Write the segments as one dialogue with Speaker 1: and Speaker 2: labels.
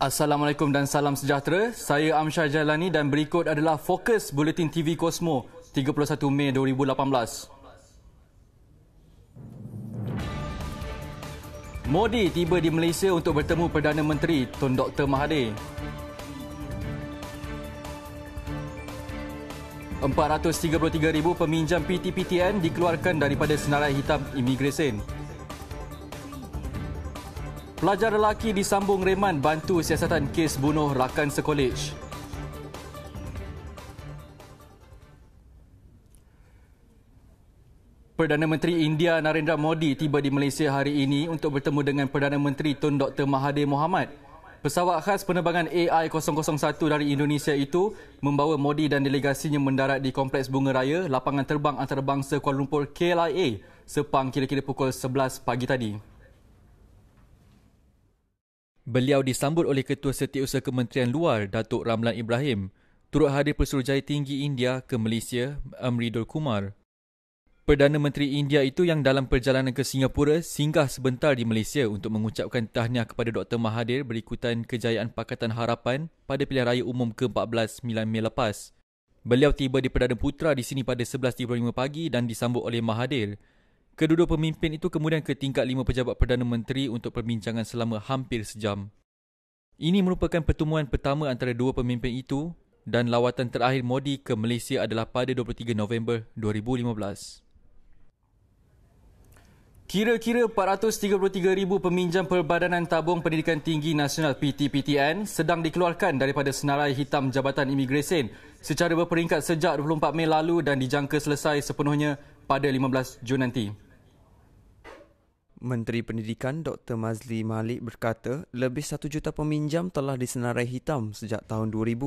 Speaker 1: Assalamualaikum dan salam sejahtera. Saya Amsyar Jalani dan berikut adalah fokus Buletin TV Kosmo 31 Mei 2018. Modi tiba di Malaysia untuk bertemu Perdana Menteri Tun Dr Mahathir. 433,000 peminjam PTPTN dikeluarkan daripada senarai hitam imigresen. Pelajar lelaki disambung reman bantu siasatan kes bunuh rakan sekolej. Perdana Menteri India Narendra Modi tiba di Malaysia hari ini untuk bertemu dengan Perdana Menteri Tun Dr Mahathir Mohamad. Pesawat khas penerbangan AI-001 dari Indonesia itu membawa Modi dan delegasinya mendarat di Kompleks Bunga Raya, lapangan terbang antarabangsa Kuala Lumpur KLIA, Sepang kira-kira pukul 11 pagi tadi. Beliau disambut oleh Ketua Setiausaha Kementerian Luar Datuk Ramlan Ibrahim turut hadir Pesuruhjaya Tinggi India ke Malaysia Amridul Kumar. Perdana Menteri India itu yang dalam perjalanan ke Singapura singgah sebentar di Malaysia untuk mengucapkan tahniah kepada Dr. Mahathir berikutan kejayaan Pakatan Harapan pada pilihan raya umum ke-14 9 Mei lepas. Beliau tiba di Perdana Putra di sini pada 11.35 pagi dan disambut oleh Mahathir Kedua-dua pemimpin itu kemudian ke tingkat lima pejabat Perdana Menteri untuk perbincangan selama hampir sejam. Ini merupakan pertemuan pertama antara dua pemimpin itu dan lawatan terakhir Modi ke Malaysia adalah pada 23 November 2015. Kira-kira 433,000 peminjam Perbadanan Tabung Pendidikan Tinggi Nasional PTPTN sedang dikeluarkan daripada senarai hitam Jabatan Imigresen secara berperingkat sejak 24 Mei lalu dan dijangka selesai sepenuhnya pada 15 Jun nanti. Menteri Pendidikan Dr.
Speaker 2: Mazli Malik berkata, lebih 1 juta peminjam telah disenarai hitam sejak tahun 2000,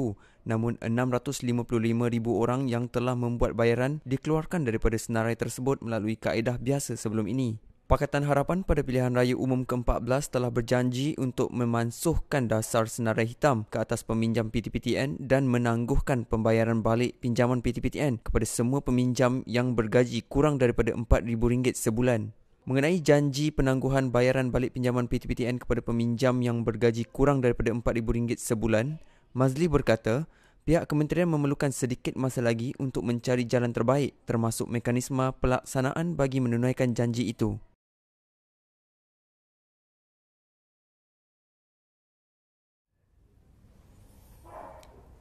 Speaker 2: namun 655,000 orang yang telah membuat bayaran dikeluarkan daripada senarai tersebut melalui kaedah biasa sebelum ini. Pakatan Harapan pada pilihan raya umum ke-14 telah berjanji untuk memansuhkan dasar senarai hitam ke atas peminjam PTPTN dan menangguhkan pembayaran balik pinjaman PTPTN kepada semua peminjam yang bergaji kurang daripada RM4,000 sebulan. Mengenai janji penangguhan bayaran balik pinjaman PTPTN kepada peminjam yang bergaji kurang daripada RM4,000 sebulan, Mazli berkata, pihak kementerian memerlukan sedikit masa lagi untuk mencari jalan terbaik termasuk mekanisme pelaksanaan bagi menunaikan janji itu.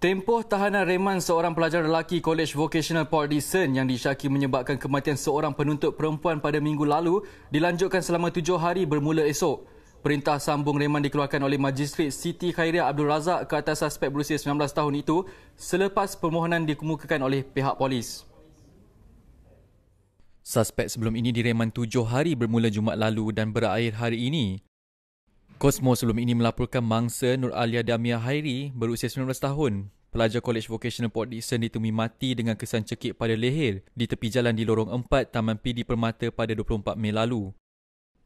Speaker 1: Tempoh tahanan reman seorang pelajar lelaki Kolej Vocational Port Dickson yang disyaki menyebabkan kematian seorang penuntut perempuan pada minggu lalu dilanjutkan selama tujuh hari bermula esok. Perintah sambung reman dikeluarkan oleh Majistret Siti Khairia Abdul Razak ke atas suspek berusia 19 tahun itu selepas permohonan dikemukakan oleh pihak polis. Suspek sebelum ini direman tujuh hari bermula Jumaat lalu dan berakhir hari ini. Cosmo sebelum ini melaporkan mangsa Nur Alia Damia Hairi berusia 19 tahun Pelajar Kolej Vocational Port Dixon ditemui mati dengan kesan cekik pada leher di tepi jalan di lorong 4 Taman PD Permata pada 24 Mei lalu.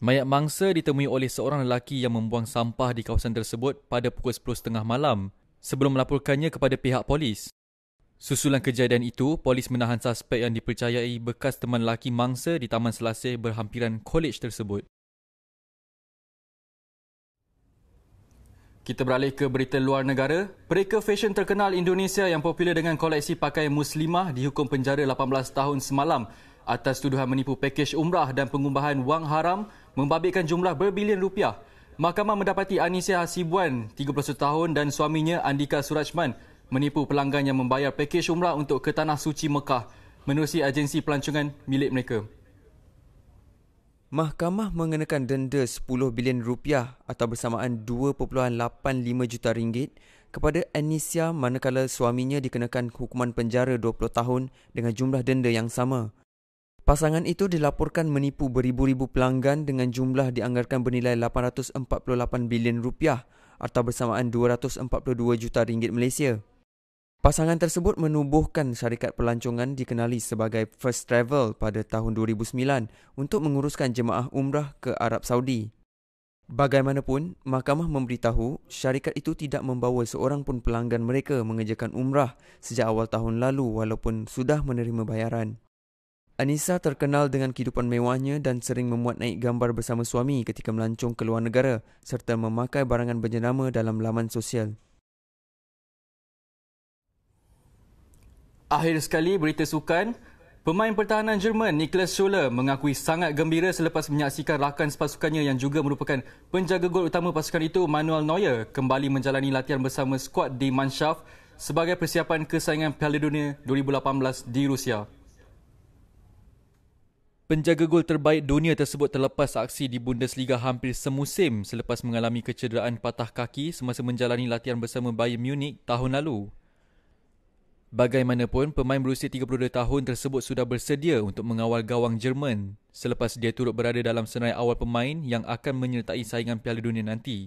Speaker 1: Mayat mangsa ditemui oleh seorang lelaki yang membuang sampah di kawasan tersebut pada pukul 10.30 malam sebelum melaporkannya kepada pihak polis. Susulan kejadian itu, polis menahan suspek yang dipercayai bekas teman lelaki mangsa di Taman Selasih berhampiran kolej tersebut. Kita beralih ke berita luar negara. Pereka fesyen terkenal Indonesia yang popular dengan koleksi pakaian muslimah dihukum penjara 18 tahun semalam atas tuduhan menipu pakej umrah dan pengumbahan wang haram membabitkan jumlah berbilion rupiah. Mahkamah mendapati Anisia Hasibuan, 31 tahun dan suaminya Andika Surajman menipu pelanggan yang membayar pakej umrah untuk ke Tanah Suci Mekah menerusi agensi pelancongan milik mereka.
Speaker 2: Mahkamah mengenakan denda 10 bilion rupiah atau bersamaan 2.85 juta ringgit kepada Anisia manakala suaminya dikenakan hukuman penjara 20 tahun dengan jumlah denda yang sama. Pasangan itu dilaporkan menipu beribu-ribu pelanggan dengan jumlah dianggarkan bernilai 848 bilion rupiah atau bersamaan 242 juta ringgit Malaysia. Pasangan tersebut menubuhkan syarikat pelancongan dikenali sebagai First Travel pada tahun 2009 untuk menguruskan jemaah umrah ke Arab Saudi. Bagaimanapun, mahkamah memberitahu syarikat itu tidak membawa seorang pun pelanggan mereka mengejarkan umrah sejak awal tahun lalu walaupun sudah menerima bayaran. Anissa terkenal dengan kehidupan mewahnya dan sering memuat naik gambar bersama suami ketika melancong ke luar negara serta memakai barangan berjenama dalam laman sosial.
Speaker 1: Akhir sekali berita sukan. Pemain pertahanan Jerman Niklas Schuller mengakui sangat gembira selepas menyaksikan rakan sepasukannya yang juga merupakan penjaga gol utama pasukan itu Manuel Neuer kembali menjalani latihan bersama skuad di Mannschaft sebagai persiapan kesaingan Piala Dunia 2018 di Rusia. Penjaga gol terbaik dunia tersebut terlepas aksi di Bundesliga hampir semusim selepas mengalami kecederaan patah kaki semasa menjalani latihan bersama Bayern Munich tahun lalu. Bagaimanapun, pemain berusia 32 tahun tersebut sudah bersedia untuk mengawal gawang Jerman selepas dia turut berada dalam senarai awal pemain yang akan menyertai saingan Piala Dunia nanti.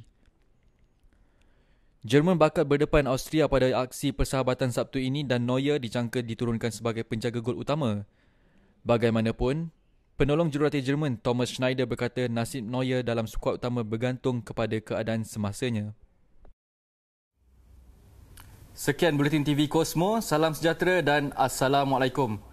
Speaker 1: Jerman bakal berdepan Austria pada aksi persahabatan Sabtu ini dan Neuer dijangka diturunkan sebagai penjaga gol utama. Bagaimanapun, penolong jurulatih Jerman Thomas Schneider berkata nasib Neuer dalam skuad utama bergantung kepada keadaan semasanya. Sekian Buletin TV Kosmo. Salam sejahtera dan Assalamualaikum.